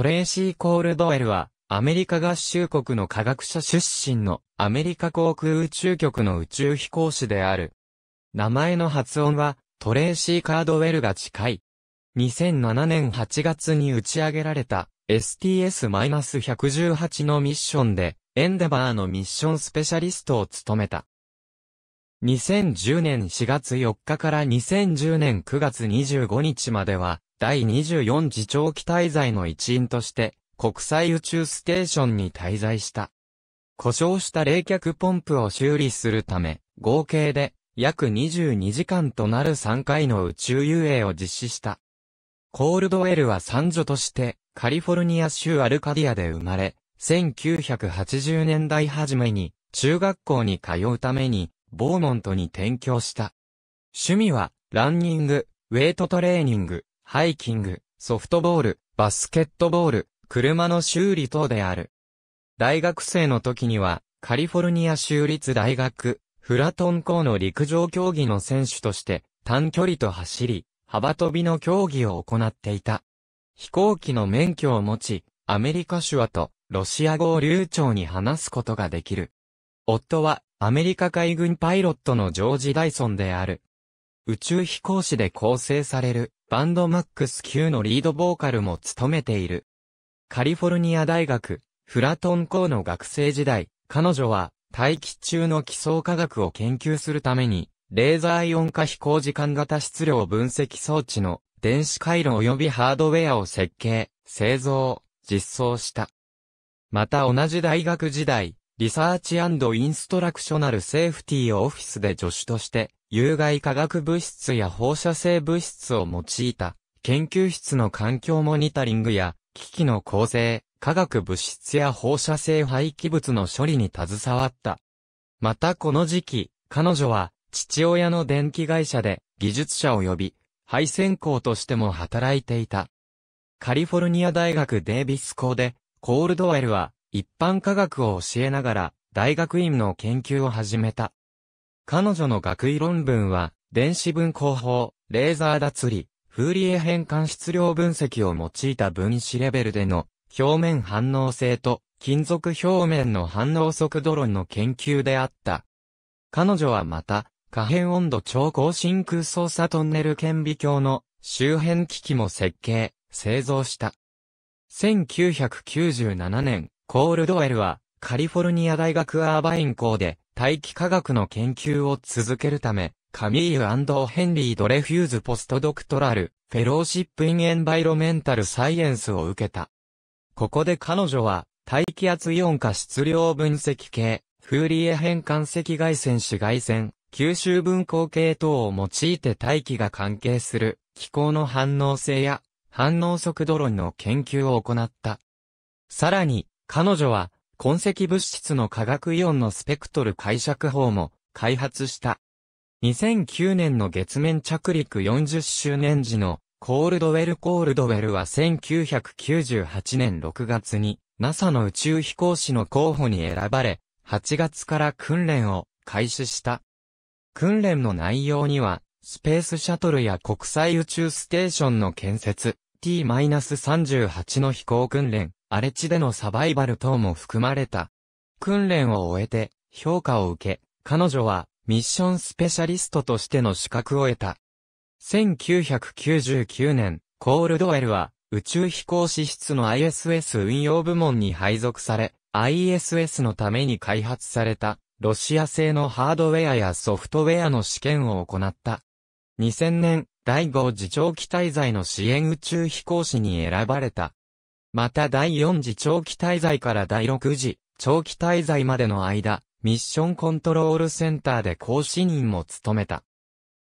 トレーシー・コールドウェルは、アメリカ合衆国の科学者出身のアメリカ航空宇宙局の宇宙飛行士である。名前の発音は、トレーシー・カードウェルが近い。2007年8月に打ち上げられた STS-118 のミッションで、エンデバーのミッションスペシャリストを務めた。2010年4月4日から2010年9月25日までは、第24次長期滞在の一員として、国際宇宙ステーションに滞在した。故障した冷却ポンプを修理するため、合計で約22時間となる3回の宇宙遊泳を実施した。コールドウェルは三女として、カリフォルニア州アルカディアで生まれ、1980年代初めに中学校に通うために、ボーモントに転居した。趣味は、ランニング、ウェイトトレーニング、ハイキング、ソフトボール、バスケットボール、車の修理等である。大学生の時には、カリフォルニア州立大学、フラトン校の陸上競技の選手として、短距離と走り、幅跳びの競技を行っていた。飛行機の免許を持ち、アメリカ手話とロシア語を流暢に話すことができる。夫はアメリカ海軍パイロットのジョージ・ダイソンである。宇宙飛行士で構成されるバンドマックス Q のリードボーカルも務めている。カリフォルニア大学、フラトン校の学生時代、彼女は大気中の基礎科学を研究するために、レーザーイオン化飛行時間型質量分析装置の電子回路及びハードウェアを設計、製造、実装した。また同じ大学時代、リサーチインストラクショナルセーフティーオフィスで助手として、有害化学物質や放射性物質を用いた、研究室の環境モニタリングや、機器の構成、化学物質や放射性廃棄物の処理に携わった。またこの時期、彼女は、父親の電気会社で、技術者を呼び、配線工としても働いていた。カリフォルニア大学デービス校で、コールドウェルは、一般科学を教えながら、大学院の研究を始めた。彼女の学位論文は、電子分光法、レーザー脱離、フーリエ変換質量分析を用いた分子レベルでの表面反応性と金属表面の反応速度論の研究であった。彼女はまた、可変温度超高真空操作トンネル顕微鏡の周辺機器も設計、製造した。1997年、コールドウェルは、カリフォルニア大学アーバイン校で、大気科学の研究を続けるため、カミード・ヘンリー・ドレフューズ・ポストドクトラル、フェローシップ・イン・エンバイロメンタル・サイエンスを受けた。ここで彼女は、大気圧イオン化質量分析系、フーリエ変換赤外線紫外線、吸収分光系等を用いて大気が関係する気候の反応性や反応速度論の研究を行った。さらに、彼女は、痕跡物質の化学イオンのスペクトル解釈法も開発した。2009年の月面着陸40周年時のコールドウェル・コールドウェルは1998年6月に NASA の宇宙飛行士の候補に選ばれ、8月から訓練を開始した。訓練の内容には、スペースシャトルや国際宇宙ステーションの建設、T-38 の飛行訓練、荒れ地でのサバイバル等も含まれた。訓練を終えて、評価を受け、彼女は、ミッションスペシャリストとしての資格を得た。1999年、コールドウェルは、宇宙飛行士室の ISS 運用部門に配属され、ISS のために開発された、ロシア製のハードウェアやソフトウェアの試験を行った。2000年、第5次長期滞在の支援宇宙飛行士に選ばれた。また第4次長期滞在から第6次長期滞在までの間、ミッションコントロールセンターで講師員も務めた。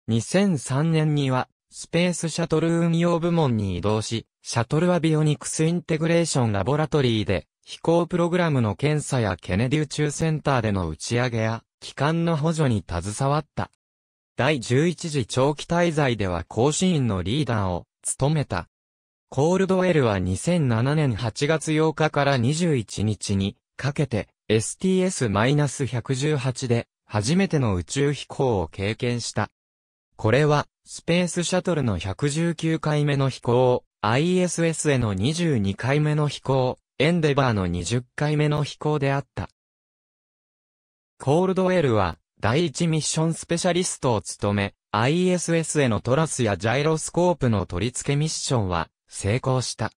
2003年には、スペースシャトル運用部門に移動し、シャトルアビオニクスインテグレーションラボラトリーで、飛行プログラムの検査やケネディ宇宙センターでの打ち上げや、機関の補助に携わった。第11次長期滞在では講師員のリーダーを務めた。コールドウェルは2007年8月8日から21日にかけて STS-118 で初めての宇宙飛行を経験した。これはスペースシャトルの119回目の飛行、ISS への22回目の飛行、エンデバーの20回目の飛行であった。コールドウェルは第一ミッションスペシャリストを務め、ISS へのトラスやジャイロスコープの取り付けミッションは、成功した。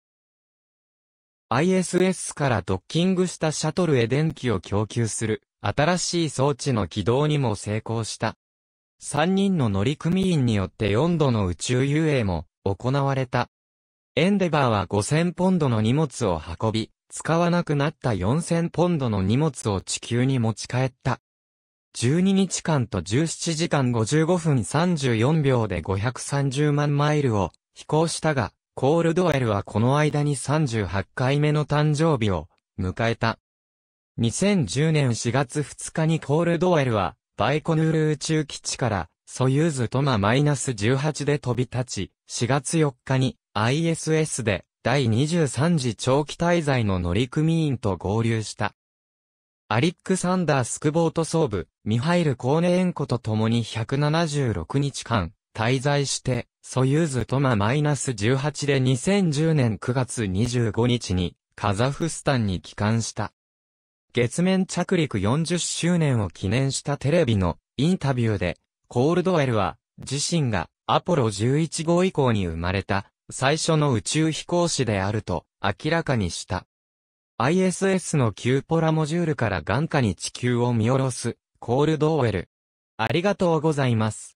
ISS からドッキングしたシャトルへ電気を供給する新しい装置の起動にも成功した。3人の乗組員によって4度の宇宙遊泳も行われた。エンデバーは5000ポンドの荷物を運び、使わなくなった4000ポンドの荷物を地球に持ち帰った。12日間と17時間55分34秒で530万マイルを飛行したが、コールドウェルはこの間に38回目の誕生日を迎えた。2010年4月2日にコールドウェルはバイコヌール宇宙基地からソユーズトマ -18 で飛び立ち、4月4日に ISS で第23次長期滞在の乗組員と合流した。アリックサンダースクボート総部、ミハイル・コーネエンコと共に176日間、滞在して、ソユーズトマ -18 で2010年9月25日に、カザフスタンに帰還した。月面着陸40周年を記念したテレビのインタビューで、コールドウェルは、自身がアポロ11号以降に生まれた、最初の宇宙飛行士であると明らかにした。ISS のキューポラモジュールから眼下に地球を見下ろす、コールドウェル。ありがとうございます。